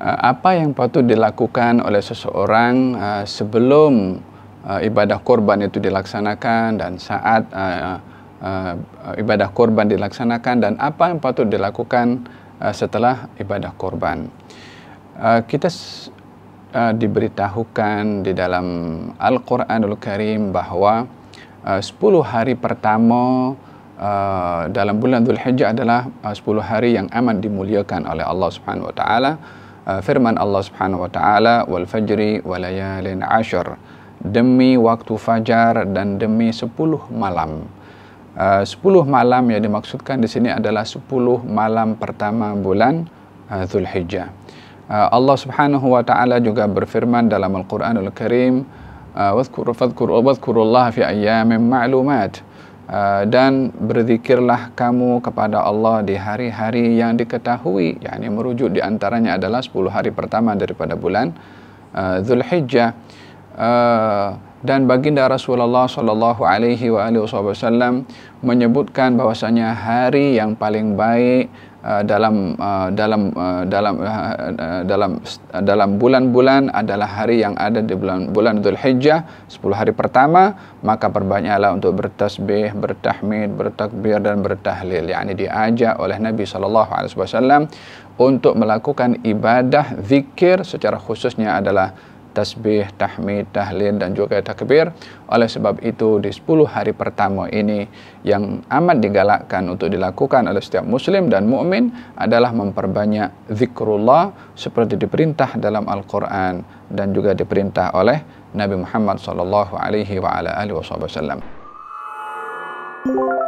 Eh, apa yang patut dilakukan oleh seseorang uh, sebelum uh, ibadah korban itu dilaksanakan dan saat uh, uh, ibadah korban dilaksanakan dan apa yang patut dilakukan uh, setelah ibadah korban. Uh, kita uh, diberitahukan di dalam Al-Quranul Karim bahawa uh, 10 hari pertama Uh, dalam bulan Dhul Hijjah adalah uh, 10 hari yang amat dimuliakan oleh Allah Subhanahu Wa Taala. Ah, firman Allah Subhanahu wa taala wal fajri walayalin ashar demi waktu fajar dan demi 10 malam. Ah, uh, 10 malam yang dimaksudkan di sini adalah 10 malam pertama bulan ah, Zulhijjah. Uh, Allah Subhanahu wa taala juga berfirman dalam Al-Qur'anul Karim, uh, "Wadhkur fadhkur wadhkurullaha fi ayyamin ma'lumat." Uh, Ah, dan berzikirlah kamu kepada Allah di hari-hari yang diketahui yakni merujuk di antaranya adalah 10 hari pertama daripada bulan uh, Zulhijjah uh, dan baginda Rasulullah sallallahu alaihi wa alihi wasallam menyebutkan bahwasanya hari yang paling baik uh, dalam uh, dalam uh, dalam uh, uh dalam uh, dalam bulan-bulan adalah hari yang ada di bulan bulan Dzulhijjah 10 hari pertama maka perbanyaklah untuk bertasbih, bertahmid, bertakbir dan bertahlil yakni diajak oleh Nabi sallallahu alaihi wasallam untuk melakukan ibadah zikir secara khususnya adalah tasbih, tahmid, tahlil dan juga takbir. Oleh sebab itu di 10 hari pertama ini yang amat digalakkan untuk dilakukan oleh setiap muslim dan mukmin adalah memperbanyak zikrullah seperti diperintah dalam Al-Qur'an dan juga diperintah oleh Nabi Muhammad sallallahu alaihi wasallam. Thank